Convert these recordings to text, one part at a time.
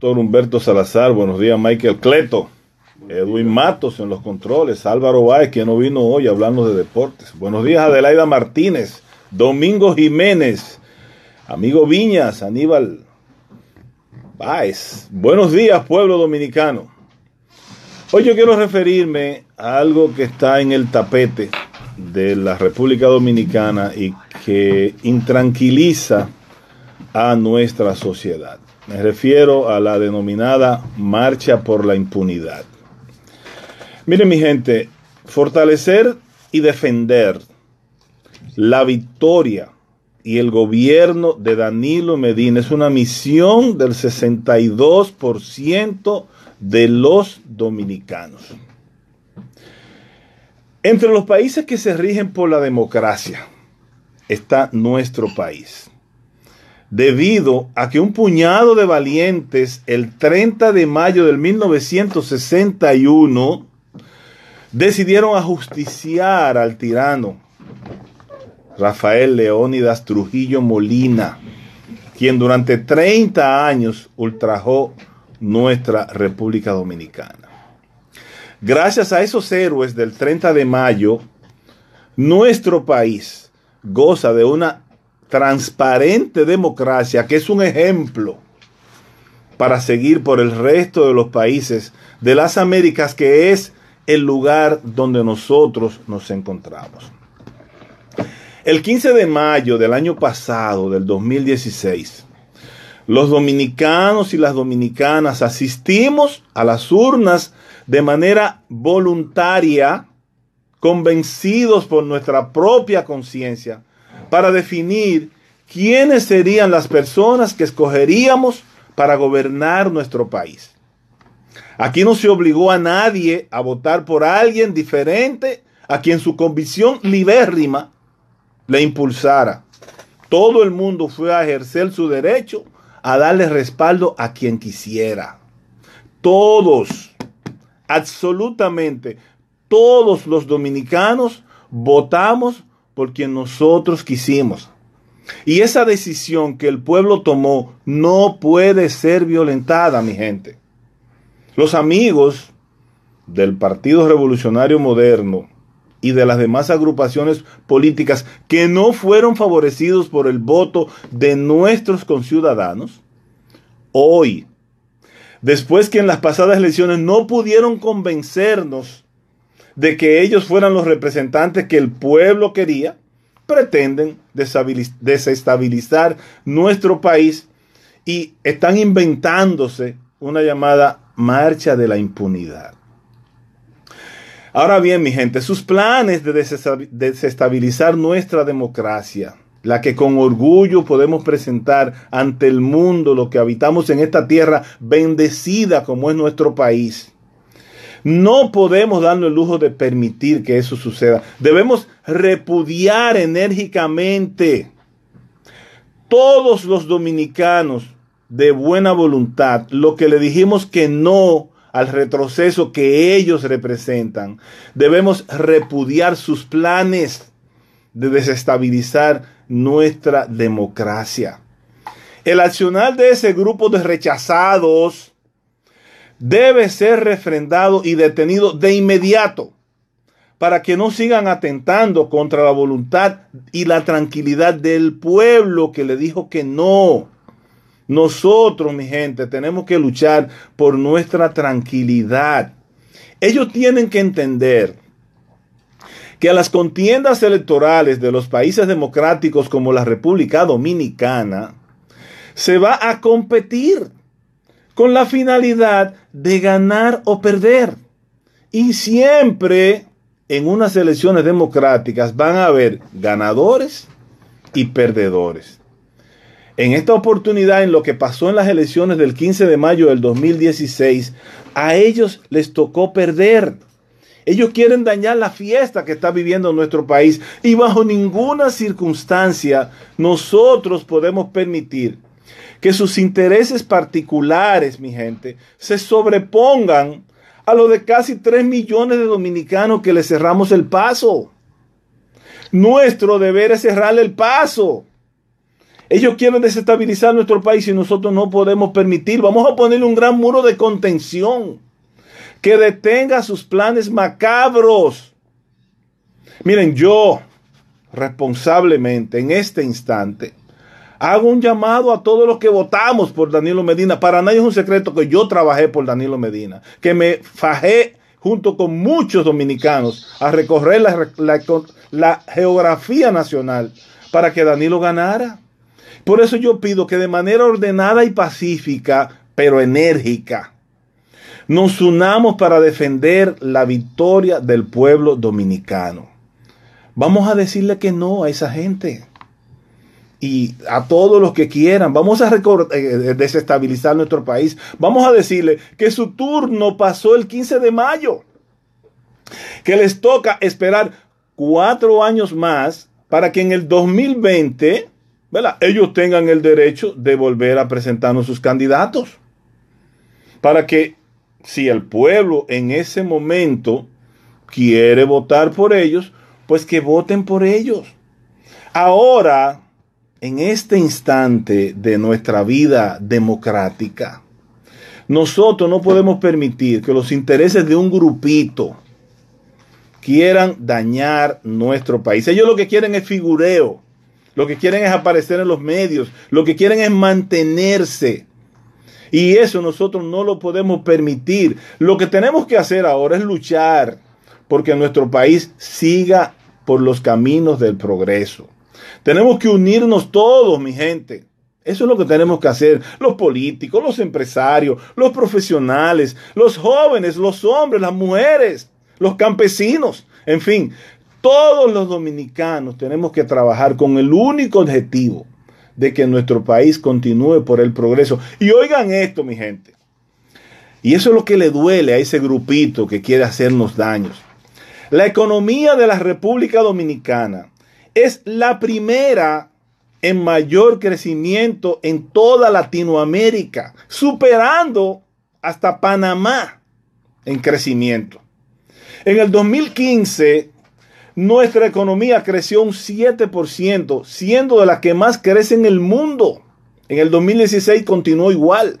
Doctor Humberto Salazar, buenos días Michael Cleto, Edwin Matos en los controles, Álvaro Báez que no vino hoy hablando de deportes. Buenos días Adelaida Martínez, Domingo Jiménez, amigo Viñas, Aníbal Báez. Buenos días pueblo dominicano. Hoy yo quiero referirme a algo que está en el tapete de la República Dominicana y que intranquiliza a nuestra sociedad. Me refiero a la denominada marcha por la impunidad. Miren mi gente, fortalecer y defender la victoria y el gobierno de Danilo Medina es una misión del 62% de los dominicanos. Entre los países que se rigen por la democracia está nuestro país debido a que un puñado de valientes el 30 de mayo del 1961 decidieron ajusticiar al tirano Rafael Leónidas Trujillo Molina, quien durante 30 años ultrajó nuestra República Dominicana. Gracias a esos héroes del 30 de mayo, nuestro país goza de una transparente democracia, que es un ejemplo para seguir por el resto de los países de las Américas, que es el lugar donde nosotros nos encontramos. El 15 de mayo del año pasado, del 2016, los dominicanos y las dominicanas asistimos a las urnas de manera voluntaria, convencidos por nuestra propia conciencia para definir quiénes serían las personas que escogeríamos para gobernar nuestro país. Aquí no se obligó a nadie a votar por alguien diferente a quien su convicción libérrima le impulsara. Todo el mundo fue a ejercer su derecho a darle respaldo a quien quisiera. Todos, absolutamente todos los dominicanos votamos por quien nosotros quisimos. Y esa decisión que el pueblo tomó no puede ser violentada, mi gente. Los amigos del Partido Revolucionario Moderno y de las demás agrupaciones políticas que no fueron favorecidos por el voto de nuestros conciudadanos, hoy, después que en las pasadas elecciones no pudieron convencernos de que ellos fueran los representantes que el pueblo quería, pretenden desestabilizar nuestro país y están inventándose una llamada marcha de la impunidad. Ahora bien, mi gente, sus planes de desestabilizar nuestra democracia, la que con orgullo podemos presentar ante el mundo, lo que habitamos en esta tierra bendecida como es nuestro país, no podemos darnos el lujo de permitir que eso suceda. Debemos repudiar enérgicamente. Todos los dominicanos de buena voluntad, lo que le dijimos que no al retroceso que ellos representan, debemos repudiar sus planes de desestabilizar nuestra democracia. El accionar de ese grupo de rechazados debe ser refrendado y detenido de inmediato para que no sigan atentando contra la voluntad y la tranquilidad del pueblo que le dijo que no. Nosotros, mi gente, tenemos que luchar por nuestra tranquilidad. Ellos tienen que entender que a las contiendas electorales de los países democráticos como la República Dominicana se va a competir con la finalidad de ganar o perder. Y siempre en unas elecciones democráticas van a haber ganadores y perdedores. En esta oportunidad, en lo que pasó en las elecciones del 15 de mayo del 2016, a ellos les tocó perder. Ellos quieren dañar la fiesta que está viviendo nuestro país y bajo ninguna circunstancia nosotros podemos permitir que sus intereses particulares, mi gente, se sobrepongan a lo de casi 3 millones de dominicanos que le cerramos el paso. Nuestro deber es cerrarle el paso. Ellos quieren desestabilizar nuestro país y nosotros no podemos permitir. Vamos a ponerle un gran muro de contención que detenga sus planes macabros. Miren, yo responsablemente en este instante Hago un llamado a todos los que votamos por Danilo Medina. Para nadie es un secreto que yo trabajé por Danilo Medina, que me fajé junto con muchos dominicanos a recorrer la, geografía nacional para que Danilo ganara. Por eso yo pido que de manera ordenada y pacífica, pero enérgica, nos unamos para defender la victoria del pueblo dominicano. Vamos a decirle que no a esa gente y a todos los que quieran. Vamos a eh, eh, desestabilizar nuestro país. Vamos a decirle que su turno pasó el 15 de mayo, que les toca esperar cuatro años más para que en el 2020 ¿verdad? ellos tengan el derecho de volver a presentarnos sus candidatos. Para que si el pueblo en ese momento quiere votar por ellos, pues que voten por ellos. Ahora, en este instante de nuestra vida democrática, nosotros no podemos permitir que los intereses de un grupito quieran dañar nuestro país. Ellos lo que quieren es figureo, lo que quieren es aparecer en los medios, lo que quieren es mantenerse. Y eso nosotros no lo podemos permitir. Lo que tenemos que hacer ahora es luchar porque nuestro país siga por los caminos del progreso. Tenemos que unirnos todos, mi gente. Eso es lo que tenemos que hacer. Los políticos, los empresarios, los profesionales, los jóvenes, los hombres, las mujeres, los campesinos, en fin. Todos los dominicanos tenemos que trabajar con el único objetivo de que nuestro país continúe por el progreso. Y oigan esto, mi gente. Y eso es lo que le duele a ese grupito que quiere hacernos daños. La economía de la República Dominicana es la primera en mayor crecimiento en toda Latinoamérica, superando hasta Panamá en crecimiento. En el 2015, nuestra economía creció un 7%, siendo de las que más crece en el mundo. En el 2016 continuó igual.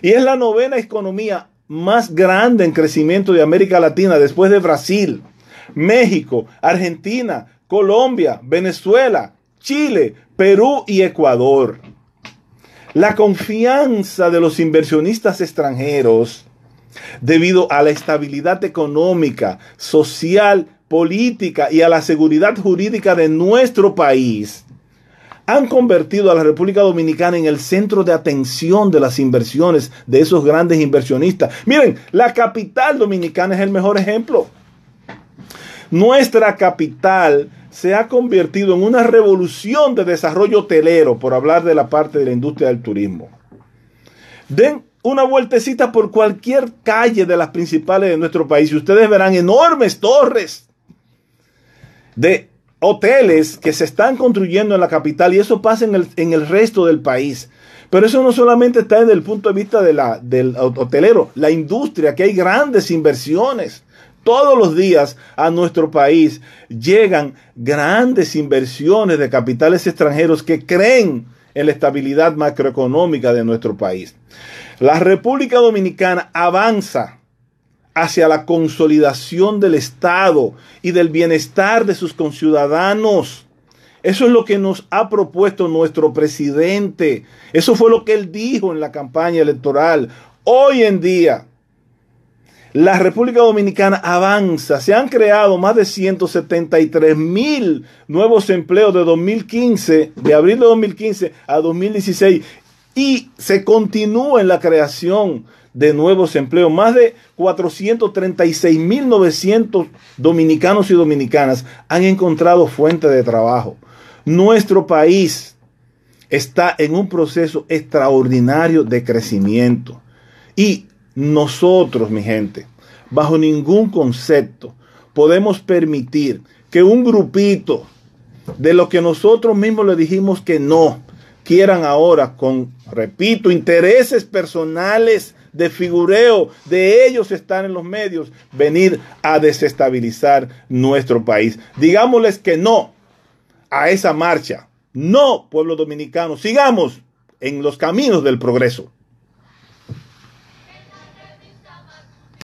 Y es la novena economía más grande en crecimiento de América Latina, después de Brasil, México, Argentina, Colombia, Venezuela, Chile, Perú y Ecuador. La confianza de los inversionistas extranjeros debido a la estabilidad económica, social, política y a la seguridad jurídica de nuestro país han convertido a la República Dominicana en el centro de atención de las inversiones de esos grandes inversionistas. Miren, la capital dominicana es el mejor ejemplo. Nuestra capital se ha convertido en una revolución de desarrollo hotelero, por hablar de la parte de la industria del turismo. Den una vueltecita por cualquier calle de las principales de nuestro país y ustedes verán enormes torres de hoteles que se están construyendo en la capital y eso pasa en el, resto del país. Pero eso no solamente está desde el punto de vista del hotelero, la industria, que hay grandes inversiones todos los días a nuestro país llegan grandes inversiones de capitales extranjeros que creen en la estabilidad macroeconómica de nuestro país. La República Dominicana avanza hacia la consolidación del Estado y del bienestar de sus conciudadanos. Eso es lo que nos ha propuesto nuestro presidente. Eso fue lo que él dijo en la campaña electoral. Hoy en día, la República Dominicana avanza. Se han creado más de 173 mil nuevos empleos de 2015, de abril de 2015 a 2016. Y se continúa en la creación de nuevos empleos. Más de 436 mil 900 dominicanos y dominicanas han encontrado fuente de trabajo. Nuestro país está en un proceso extraordinario de crecimiento. Y nosotros, mi gente, bajo ningún concepto podemos permitir que un grupito de lo que nosotros mismos le dijimos que no, quieran ahora con, repito, intereses personales de figureo, de ellos están en los medios, venir a desestabilizar nuestro país. Digámosles que no a esa marcha. No, pueblo dominicano, sigamos en los caminos del progreso.